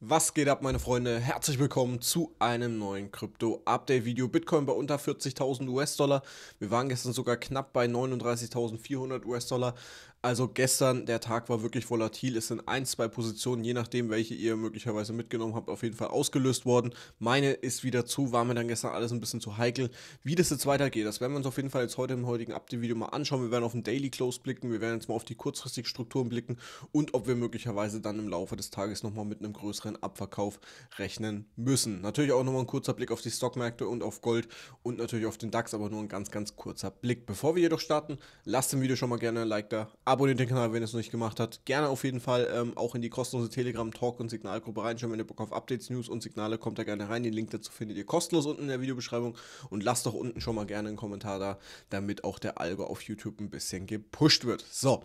Was geht ab, meine Freunde? Herzlich willkommen zu einem neuen Krypto-Update-Video. Bitcoin bei unter 40.000 US-Dollar. Wir waren gestern sogar knapp bei 39.400 US-Dollar. Also gestern, der Tag war wirklich volatil, Es sind ein, zwei Positionen, je nachdem, welche ihr möglicherweise mitgenommen habt, auf jeden Fall ausgelöst worden. Meine ist wieder zu, war mir dann gestern alles ein bisschen zu heikel. Wie das jetzt weitergeht, das werden wir uns auf jeden Fall jetzt heute im heutigen Update-Video mal anschauen. Wir werden auf den Daily Close blicken, wir werden jetzt mal auf die kurzfristigen Strukturen blicken und ob wir möglicherweise dann im Laufe des Tages nochmal mit einem größeren Abverkauf rechnen müssen. Natürlich auch nochmal ein kurzer Blick auf die Stockmärkte und auf Gold und natürlich auf den DAX, aber nur ein ganz, ganz kurzer Blick. Bevor wir jedoch starten, lasst dem Video schon mal gerne ein Like da, Abo abonniert den Kanal, wenn ihr es noch nicht gemacht habt. Gerne auf jeden Fall ähm, auch in die kostenlose Telegram-Talk- und Signalgruppe reinschauen. Wenn ihr Bock auf Updates, News und Signale, kommt da gerne rein. Den Link dazu findet ihr kostenlos unten in der Videobeschreibung. Und lasst doch unten schon mal gerne einen Kommentar da, damit auch der Algo auf YouTube ein bisschen gepusht wird. So,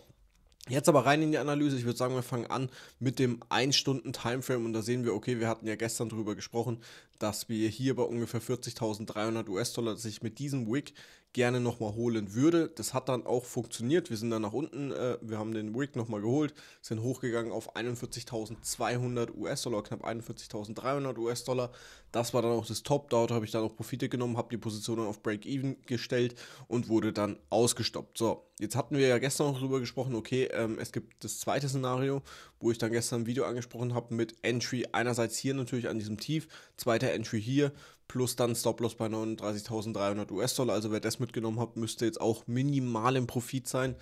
Jetzt aber rein in die Analyse. Ich würde sagen, wir fangen an mit dem 1-Stunden-Timeframe und da sehen wir, okay, wir hatten ja gestern darüber gesprochen, dass wir hier bei ungefähr 40.300 US-Dollar sich mit diesem Wick gerne nochmal holen würde. Das hat dann auch funktioniert. Wir sind dann nach unten, äh, wir haben den Wick nochmal geholt, sind hochgegangen auf 41.200 US-Dollar, knapp 41.300 US-Dollar. Das war dann auch das Top. Dort habe ich dann auch Profite genommen, habe die Position dann auf Break-Even gestellt und wurde dann ausgestoppt. So, jetzt hatten wir ja gestern noch darüber gesprochen, okay, ähm, es gibt das zweite Szenario, wo ich dann gestern ein Video angesprochen habe mit Entry einerseits hier natürlich an diesem Tief, zweiter Entry hier, plus dann Stop-Loss bei 39.300 US-Dollar. Also wer das mitgenommen hat, müsste jetzt auch minimal im Profit sein.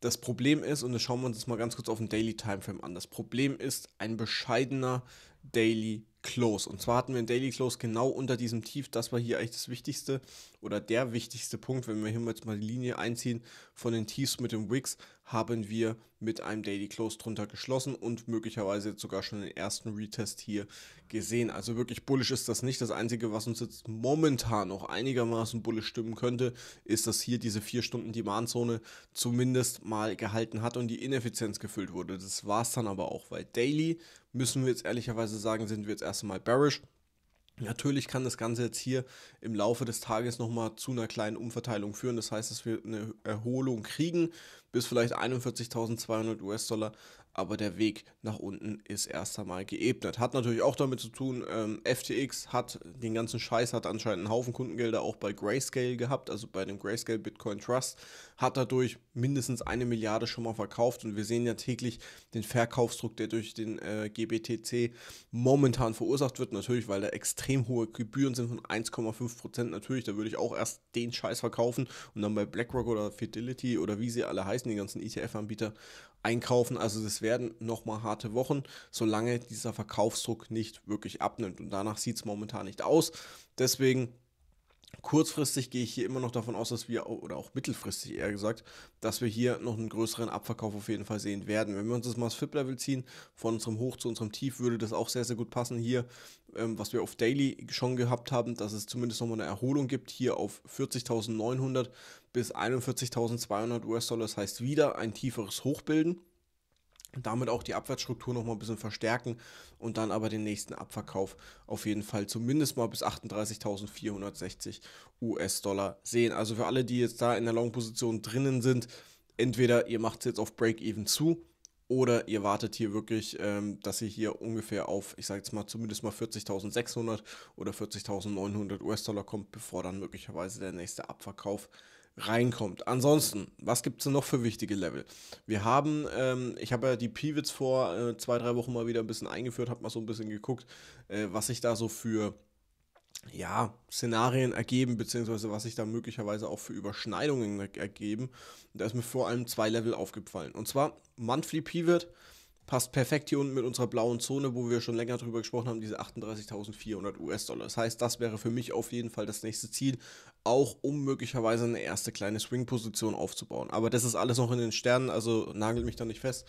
Das Problem ist, und das schauen wir uns jetzt mal ganz kurz auf den Daily Timeframe an, das Problem ist ein bescheidener Daily Close. Und zwar hatten wir einen Daily Close genau unter diesem Tief. Das war hier eigentlich das Wichtigste oder der wichtigste Punkt. Wenn wir hier jetzt mal die Linie einziehen von den Tiefs mit dem Wix, haben wir mit einem Daily Close drunter geschlossen und möglicherweise jetzt sogar schon den ersten Retest hier gesehen. Also wirklich bullisch ist das nicht. Das Einzige, was uns jetzt momentan noch einigermaßen bullisch stimmen könnte, ist, dass hier diese 4 stunden Demandzone zumindest mal gehalten hat und die Ineffizienz gefüllt wurde. Das war es dann aber auch, weil Daily müssen wir jetzt ehrlicherweise sagen, sind wir jetzt erstmal bearish. Natürlich kann das Ganze jetzt hier im Laufe des Tages nochmal zu einer kleinen Umverteilung führen. Das heißt, dass wir eine Erholung kriegen bis vielleicht 41.200 US-Dollar aber der Weg nach unten ist erst einmal geebnet. Hat natürlich auch damit zu tun, ähm, FTX hat den ganzen Scheiß, hat anscheinend einen Haufen Kundengelder auch bei Grayscale gehabt, also bei dem Grayscale Bitcoin Trust, hat dadurch mindestens eine Milliarde schon mal verkauft und wir sehen ja täglich den Verkaufsdruck, der durch den äh, GBTC momentan verursacht wird. Natürlich, weil da extrem hohe Gebühren sind von 1,5 Prozent. Natürlich, da würde ich auch erst den Scheiß verkaufen und dann bei BlackRock oder Fidelity oder wie sie alle heißen, die ganzen ETF-Anbieter einkaufen. Also das werden nochmal harte Wochen, solange dieser Verkaufsdruck nicht wirklich abnimmt. Und danach sieht es momentan nicht aus. Deswegen Kurzfristig gehe ich hier immer noch davon aus, dass wir, oder auch mittelfristig eher gesagt, dass wir hier noch einen größeren Abverkauf auf jeden Fall sehen werden. Wenn wir uns das mal das FIP-Level ziehen, von unserem Hoch zu unserem Tief, würde das auch sehr, sehr gut passen hier, ähm, was wir auf Daily schon gehabt haben, dass es zumindest nochmal eine Erholung gibt, hier auf 40.900 bis 41.200 US-Dollar, das heißt wieder ein tieferes Hoch bilden damit auch die Abwärtsstruktur noch mal ein bisschen verstärken und dann aber den nächsten Abverkauf auf jeden Fall zumindest mal bis 38.460 US-Dollar sehen. Also für alle, die jetzt da in der Long-Position drinnen sind, entweder ihr macht es jetzt auf Break-Even zu oder ihr wartet hier wirklich, ähm, dass ihr hier ungefähr auf, ich sage jetzt mal zumindest mal 40.600 oder 40.900 US-Dollar kommt, bevor dann möglicherweise der nächste Abverkauf kommt reinkommt. Ansonsten, was gibt es denn noch für wichtige Level? Wir haben, ähm, ich habe ja die Pivots vor äh, zwei, drei Wochen mal wieder ein bisschen eingeführt, habe mal so ein bisschen geguckt, äh, was sich da so für ja, Szenarien ergeben, beziehungsweise was sich da möglicherweise auch für Überschneidungen ergeben. Da ist mir vor allem zwei Level aufgefallen. Und zwar Monthly Pivot passt perfekt hier unten mit unserer blauen Zone, wo wir schon länger drüber gesprochen haben, diese 38.400 US-Dollar. Das heißt, das wäre für mich auf jeden Fall das nächste Ziel, auch um möglicherweise eine erste kleine Swing-Position aufzubauen. Aber das ist alles noch in den Sternen, also nagelt mich da nicht fest.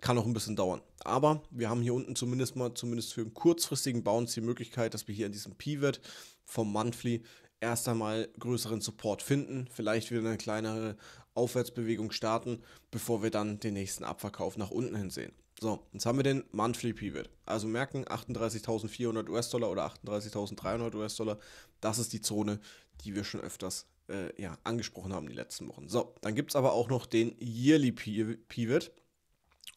Kann auch ein bisschen dauern. Aber wir haben hier unten zumindest mal, zumindest für einen kurzfristigen Bounce, die Möglichkeit, dass wir hier an diesem Pivot vom Monthly erst einmal größeren Support finden, vielleicht wieder eine kleinere Aufwärtsbewegung starten, bevor wir dann den nächsten Abverkauf nach unten hin sehen. So, jetzt haben wir den Monthly Pivot. Also merken 38.400 US-Dollar oder 38.300 US-Dollar. Das ist die Zone, die wir schon öfters äh, ja, angesprochen haben die letzten Wochen. So, dann gibt es aber auch noch den Yearly Pivot.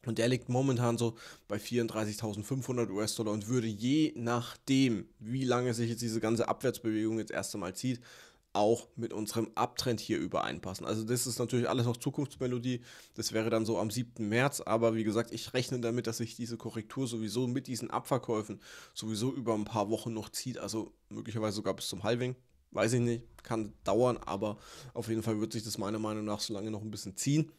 Und der liegt momentan so bei 34.500 US-Dollar und würde je nachdem, wie lange sich jetzt diese ganze Abwärtsbewegung jetzt erst einmal zieht, auch mit unserem Abtrend hier übereinpassen. Also das ist natürlich alles noch Zukunftsmelodie. Das wäre dann so am 7. März. Aber wie gesagt, ich rechne damit, dass sich diese Korrektur sowieso mit diesen Abverkäufen sowieso über ein paar Wochen noch zieht. Also möglicherweise sogar bis zum Halving. Weiß ich nicht, kann dauern, aber auf jeden Fall wird sich das meiner Meinung nach so lange noch ein bisschen ziehen.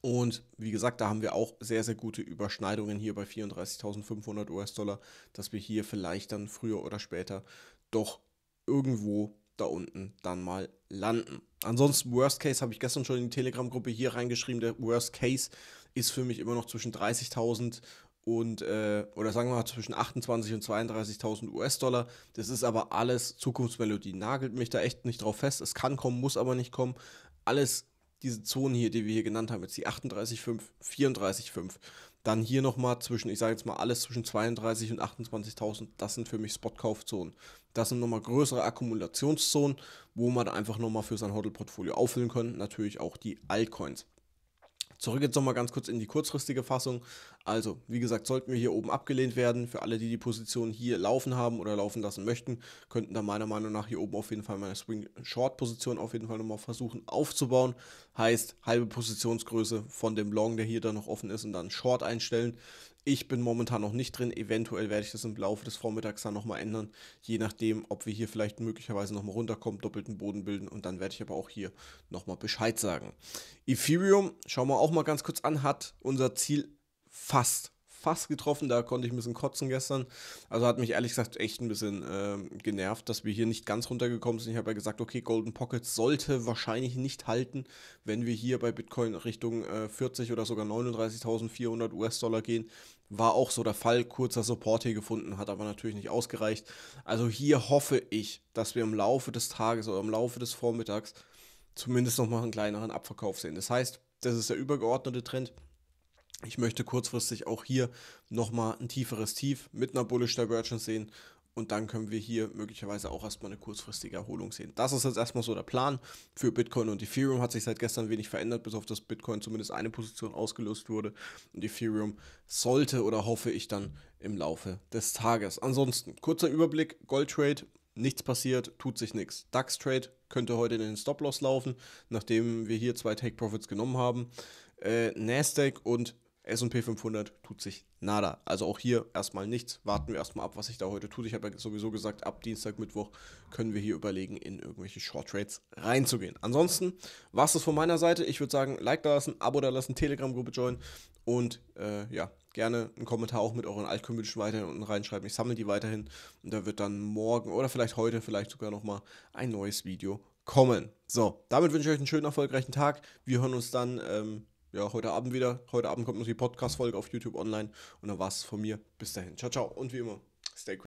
Und wie gesagt, da haben wir auch sehr, sehr gute Überschneidungen hier bei 34.500 US-Dollar, dass wir hier vielleicht dann früher oder später doch irgendwo da unten dann mal landen. Ansonsten, Worst Case habe ich gestern schon in die Telegram-Gruppe hier reingeschrieben. Der Worst Case ist für mich immer noch zwischen 30.000 und, äh, oder sagen wir mal zwischen 28.000 und 32.000 US-Dollar. Das ist aber alles Zukunftsmelodie. Nagelt mich da echt nicht drauf fest. Es kann kommen, muss aber nicht kommen. Alles diese Zonen hier, die wir hier genannt haben, jetzt die 38,5, 34,5, dann hier nochmal zwischen, ich sage jetzt mal alles zwischen 32 und 28.000, das sind für mich Spotkaufzonen. Das sind nochmal größere Akkumulationszonen, wo man einfach nochmal für sein Hodl-Portfolio auffüllen kann. Natürlich auch die Altcoins. Zurück jetzt nochmal ganz kurz in die kurzfristige Fassung. Also, wie gesagt, sollten wir hier oben abgelehnt werden, für alle, die die Position hier laufen haben oder laufen lassen möchten, könnten da meiner Meinung nach hier oben auf jeden Fall meine Swing-Short-Position auf jeden Fall nochmal versuchen aufzubauen. Heißt, halbe Positionsgröße von dem Long, der hier dann noch offen ist und dann Short einstellen. Ich bin momentan noch nicht drin. Eventuell werde ich das im Laufe des Vormittags dann nochmal ändern. Je nachdem, ob wir hier vielleicht möglicherweise nochmal runterkommen, doppelten Boden bilden. Und dann werde ich aber auch hier nochmal Bescheid sagen. Ethereum, schauen wir auch mal ganz kurz an, hat unser Ziel fast fast getroffen, da konnte ich ein bisschen kotzen gestern. Also hat mich ehrlich gesagt echt ein bisschen äh, genervt, dass wir hier nicht ganz runtergekommen sind. Ich habe ja gesagt, okay, Golden Pocket sollte wahrscheinlich nicht halten, wenn wir hier bei Bitcoin Richtung äh, 40 oder sogar 39.400 US-Dollar gehen. War auch so der Fall, kurzer Support hier gefunden, hat aber natürlich nicht ausgereicht. Also hier hoffe ich, dass wir im Laufe des Tages oder im Laufe des Vormittags zumindest nochmal einen kleineren Abverkauf sehen. Das heißt, das ist der übergeordnete Trend. Ich möchte kurzfristig auch hier nochmal ein tieferes Tief mit einer Bullish Divergence sehen und dann können wir hier möglicherweise auch erstmal eine kurzfristige Erholung sehen. Das ist jetzt erstmal so der Plan für Bitcoin und Ethereum. Hat sich seit gestern wenig verändert, bis auf das Bitcoin zumindest eine Position ausgelöst wurde. Und Ethereum sollte oder hoffe ich dann im Laufe des Tages. Ansonsten kurzer Überblick: Gold Trade, nichts passiert, tut sich nichts. DAX Trade könnte heute in den Stop-Loss laufen, nachdem wir hier zwei Take-Profits genommen haben. Äh, Nasdaq und S&P 500 tut sich nada. Also auch hier erstmal nichts. Warten wir erstmal ab, was sich da heute tut. Ich habe ja sowieso gesagt, ab Dienstag, Mittwoch können wir hier überlegen, in irgendwelche Short Trades reinzugehen. Ansonsten war es das von meiner Seite. Ich würde sagen, Like da lassen, Abo da lassen, Telegram-Gruppe joinen und äh, ja, gerne einen Kommentar auch mit euren Altkömmwünschen weiterhin unten reinschreiben. Ich sammle die weiterhin und da wird dann morgen oder vielleicht heute, vielleicht sogar nochmal ein neues Video kommen. So, damit wünsche ich euch einen schönen, erfolgreichen Tag. Wir hören uns dann. Ähm, ja, heute Abend wieder. Heute Abend kommt noch die Podcast-Folge auf YouTube online. Und dann war es von mir. Bis dahin. Ciao, ciao. Und wie immer, stay cool.